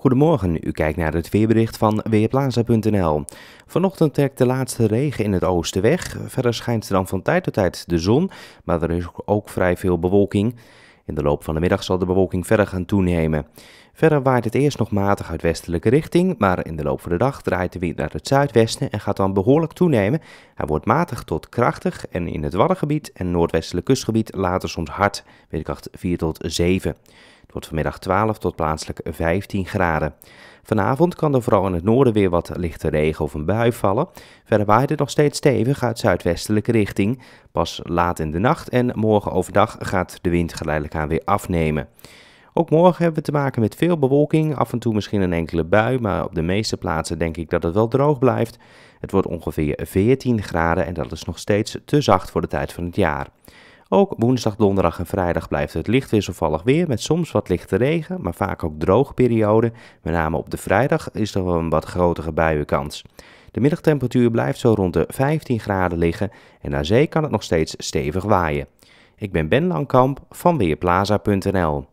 Goedemorgen, u kijkt naar het weerbericht van Weerplaza.nl. Vanochtend trekt de laatste regen in het oosten weg. Verder schijnt er dan van tijd tot tijd de zon, maar er is ook vrij veel bewolking. In de loop van de middag zal de bewolking verder gaan toenemen. Verder waait het eerst nog matig uit westelijke richting, maar in de loop van de dag draait de wind naar het zuidwesten en gaat dan behoorlijk toenemen. Hij wordt matig tot krachtig en in het Waddengebied en noordwestelijk kustgebied later soms hard, windkracht 4 tot 7. Het wordt vanmiddag 12 tot plaatselijk 15 graden. Vanavond kan er vooral in het noorden weer wat lichte regen of een bui vallen. Verder waait het nog steeds stevig uit zuidwestelijke richting. Pas laat in de nacht en morgen overdag gaat de wind geleidelijk aan weer afnemen. Ook morgen hebben we te maken met veel bewolking, af en toe misschien een enkele bui, maar op de meeste plaatsen denk ik dat het wel droog blijft. Het wordt ongeveer 14 graden en dat is nog steeds te zacht voor de tijd van het jaar. Ook woensdag, donderdag en vrijdag blijft het licht wisselvallig weer met soms wat lichte regen, maar vaak ook droge perioden. Met name op de vrijdag is er een wat grotere buienkans. De middagtemperatuur blijft zo rond de 15 graden liggen en aan zee kan het nog steeds stevig waaien. Ik ben Ben Langkamp van Weerplaza.nl.